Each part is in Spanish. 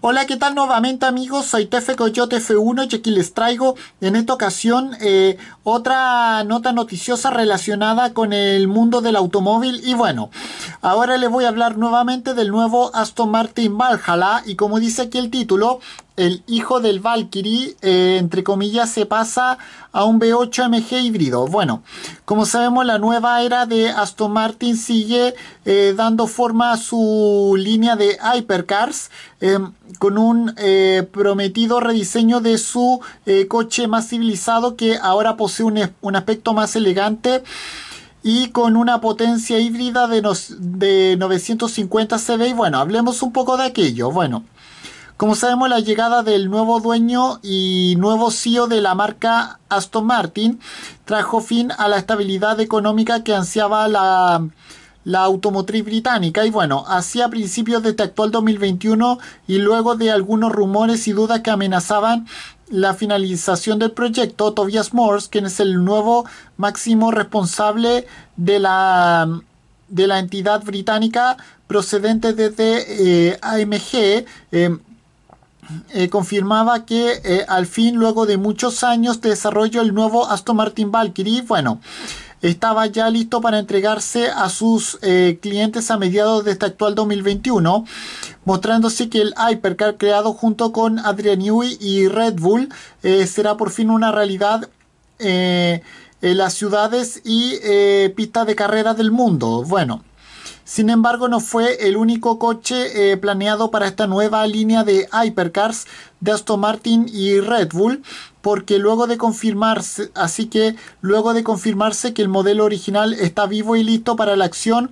Hola, ¿qué tal nuevamente amigos? Soy Tefe Coyote F1 y aquí les traigo en esta ocasión eh, otra nota noticiosa relacionada con el mundo del automóvil y bueno, ahora les voy a hablar nuevamente del nuevo Aston Martin Valhalla y como dice aquí el título, el hijo del Valkyrie, eh, entre comillas, se pasa a un b 8 MG híbrido. Bueno, como sabemos, la nueva era de Aston Martin sigue eh, dando forma a su línea de hypercars eh, con un prometido rediseño de su coche más civilizado que ahora posee un, aspecto más elegante y con una potencia híbrida de, de 950 CV. Y bueno, hablemos un poco de aquello. Bueno. Como sabemos, la llegada del nuevo dueño y nuevo CEO de la marca Aston Martin trajo fin a la estabilidad económica que ansiaba la, automotriz británica. Y bueno, así a principios de este actual 2021 y luego de algunos rumores y dudas que amenazaban la finalización del proyecto, Tobias Morse, quien es el nuevo máximo responsable de la, de la entidad británica procedente desde eh, AMG, eh, eh, confirmaba que eh, al fin, luego de muchos años de desarrollo, el nuevo Aston Martin Valkyrie, bueno, estaba ya listo para entregarse a sus eh, clientes a mediados de este actual 2021, mostrándose que el Hypercar creado junto con Adrian Newey y Red Bull será por fin una realidad. en las ciudades y pistas de carrera del mundo. Bueno, sin embargo, no fue el único coche eh, planeado para esta nueva línea de hypercars de Aston Martin y Red Bull, porque luego de confirmarse, así que luego de confirmarse que el modelo original está vivo y listo para la acción,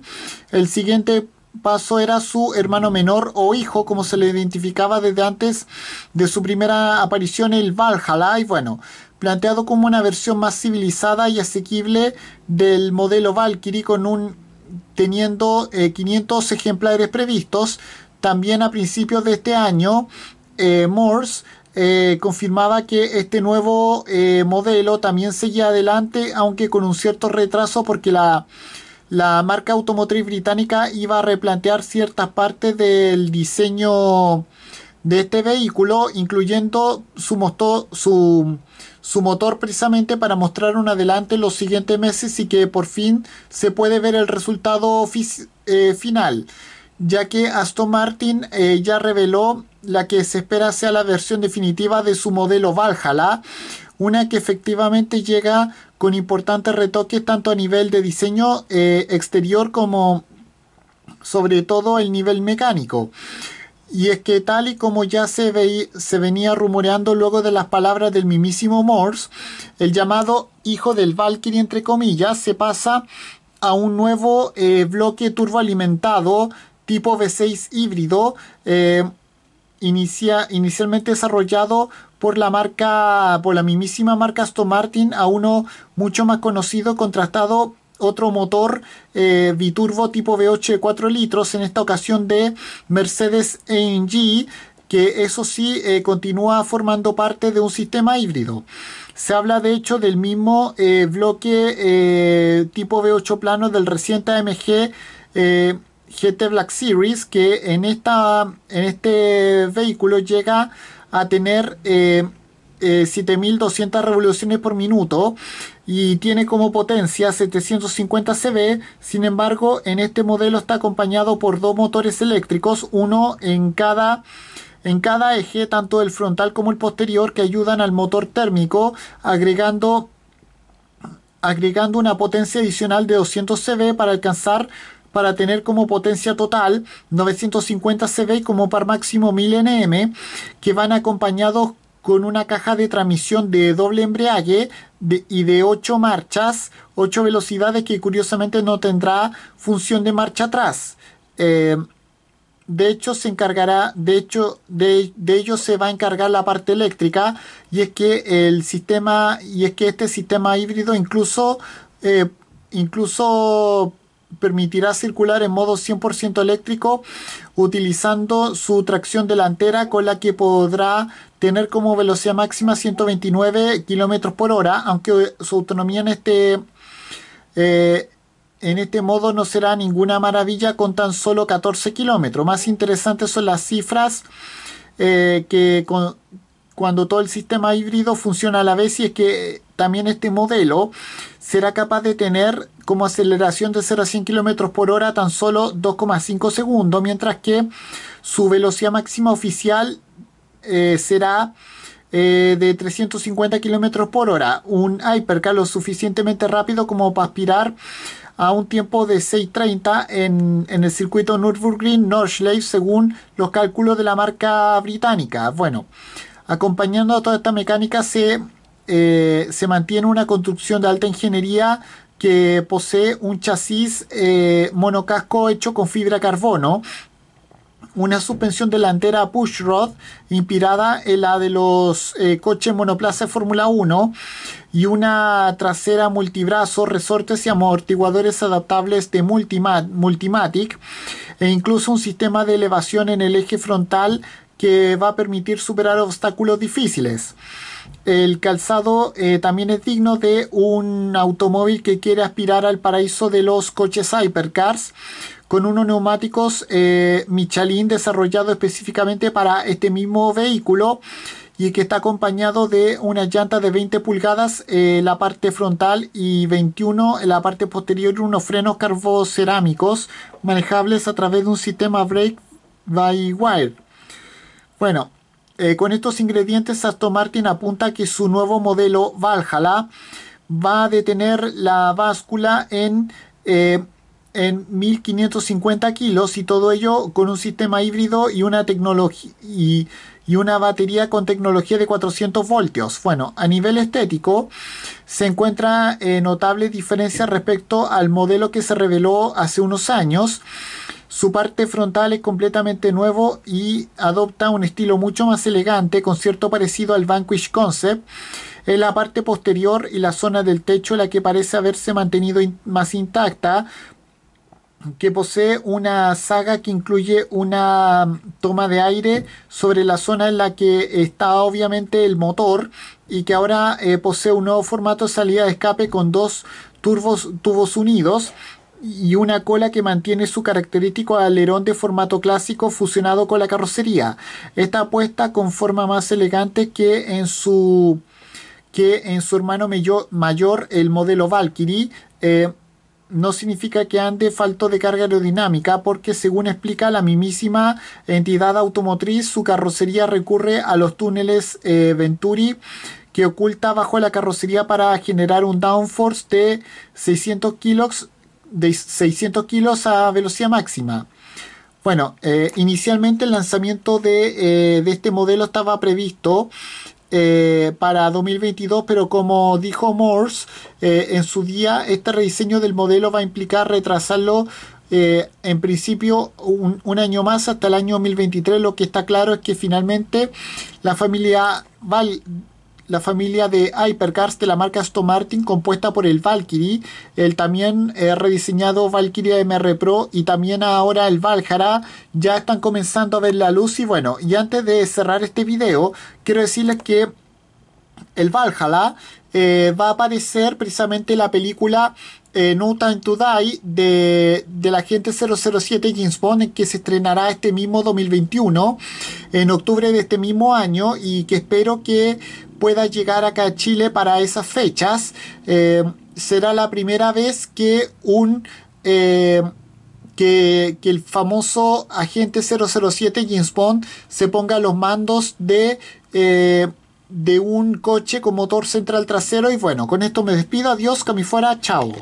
el siguiente paso era su hermano menor o hijo, como se le identificaba desde antes de su primera aparición, el Valhalla. Y bueno, planteado como una versión más civilizada y asequible del modelo Valkyrie con un teniendo 500 eh, ejemplares previstos. También a principios de este año, eh, Morse eh, confirmaba que este nuevo modelo también seguía adelante, aunque con un cierto retraso porque la, la marca automotriz británica iba a replantear ciertas partes del diseño de este vehículo, incluyendo su, motor, su, motor precisamente para mostrar un adelante los siguientes meses y que por fin se puede ver el resultado eh, final, ya que Aston Martin eh, ya reveló la que se espera sea la versión definitiva de su modelo Valhalla, una que efectivamente llega con importantes retoques tanto a nivel de diseño eh, exterior como sobre todo el nivel mecánico. Y es que tal y como ya se, ve se venía rumoreando luego de las palabras del mismísimo Morse, el llamado hijo del Valkyrie, entre comillas, se pasa a un nuevo eh, bloque turboalimentado tipo V6 híbrido, eh, inicia, inicialmente desarrollado por la marca, por la mismísima marca Aston Martin, a uno mucho más conocido, contrastado otro motor eh, biturbo tipo V8 de 4 litros, en esta ocasión de Mercedes AMG, que eso sí eh, continúa formando parte de un sistema híbrido. Se habla de hecho del mismo eh, bloque tipo V8 plano del reciente AMG GT Black Series, que en, esta, en este vehículo llega a tener 7200 eh, revoluciones por minuto y tiene como potencia 750 CV. Sin embargo, en este modelo está acompañado por dos motores eléctricos, uno en cada en cada eje, tanto el frontal como el posterior, que ayudan al motor térmico, agregando, agregando una potencia adicional de 200 CV para alcanzar para tener como potencia total 950 CV y como par máximo 1000 NM, que van acompañados con una caja de transmisión de doble embriague y de 8 marchas, 8 velocidades que curiosamente no tendrá función de marcha atrás. Em, de hecho, se encargará, de hecho, de, de, ello se va a encargar la parte eléctrica, y es que el sistema, y es que este sistema híbrido incluso, eh, incluso permitirá circular en modo 100% eléctrico utilizando su tracción delantera con la que podrá tener como velocidad máxima 129 kilómetros por hora, aunque su autonomía en este, eh, en este modo no será ninguna maravilla con tan solo 14 kilómetros. Más interesantes son las cifras eh, que cuando todo el sistema híbrido funciona a la vez y es que también este modelo será capaz de tener como aceleración de 0 a 100 km por hora tan solo 2,5 segundos, mientras que su velocidad máxima oficial eh, será eh, de 350 km por hora, un hypercar lo suficientemente rápido como para aspirar a un tiempo de 6.30 en, el circuito Nürburgring Nordschleife según los cálculos de la marca británica. Bueno, acompañando a toda esta mecánica se, eh, mantiene una construcción de alta ingeniería que posee un chasis monocasco hecho con fibra carbono una suspensión delantera pushrod inspirada en la de los eh, coches monoplaza Fórmula 1 y una trasera multibrazo, resortes y amortiguadores adaptables de Multimatic e incluso un sistema de elevación en el eje frontal que va a permitir superar obstáculos difíciles. El calzado eh, también es digno de un automóvil que quiere aspirar al paraíso de los coches hypercars con unos neumáticos eh, Michelin desarrollado específicamente para este mismo vehículo y que está acompañado de una llanta de 20 pulgadas en eh, la parte frontal y 21 en la parte posterior unos frenos carbocerámicos manejables a través de un sistema brake by wire. Bueno, eh, con estos ingredientes Aston Martin apunta que su nuevo modelo Valhalla va a detener la báscula en en 1550 kilos y todo ello con un sistema híbrido y una tecnología y, una batería con tecnología de 400 voltios. Bueno, a nivel estético se encuentra eh, notable diferencia respecto al modelo que se reveló hace unos años. Su parte frontal es completamente nuevo y adopta un estilo mucho más elegante con cierto parecido al Vanquish Concept. ...en la parte posterior y la zona del techo la que parece haberse mantenido más intacta, que posee una saga que incluye una mm, toma de aire sobre la zona en la que está obviamente el motor y que ahora eh, posee un nuevo formato de salida de escape con dos turbos, tubos unidos y una cola que mantiene su característico alerón de formato clásico fusionado con la carrocería. Está apuesta con forma más elegante que en su que en su hermano mayor, el modelo Valkyrie. Eh, no significa que ande falto de carga aerodinámica, porque según explica la mismísima entidad automotriz, su carrocería recurre a los túneles eh, Venturi que oculta bajo la carrocería para generar un downforce de 600 kilos, de 600 a velocidad máxima. Bueno, eh, inicialmente el lanzamiento de, eh, de, este modelo estaba previsto eh, para 2022, pero como dijo Morse eh, en su día, este rediseño del modelo va a implicar retrasarlo eh, en principio un, un, año más hasta el año 2023. Lo que está claro es que finalmente la familia Val la familia de hypercars de la marca Aston Martin compuesta por el Valkyrie, el también eh, rediseñado Valkyrie MR Pro y también ahora el Valhalla. ya están comenzando a ver la luz y bueno, y antes de cerrar este video quiero decirles que el Valhalla eh, va a aparecer precisamente la película eh, No Time to Die de, de la gente 007 James Bond que se estrenará este mismo 2021 en octubre de este mismo año y que espero que pueda llegar acá a Chile para esas fechas. Eh, será la primera vez que un... Eh, que, el famoso agente 007 James Bond se ponga a los mandos de, eh, de un coche con motor central trasero. Y bueno, con esto me despido. Adiós, que Chao.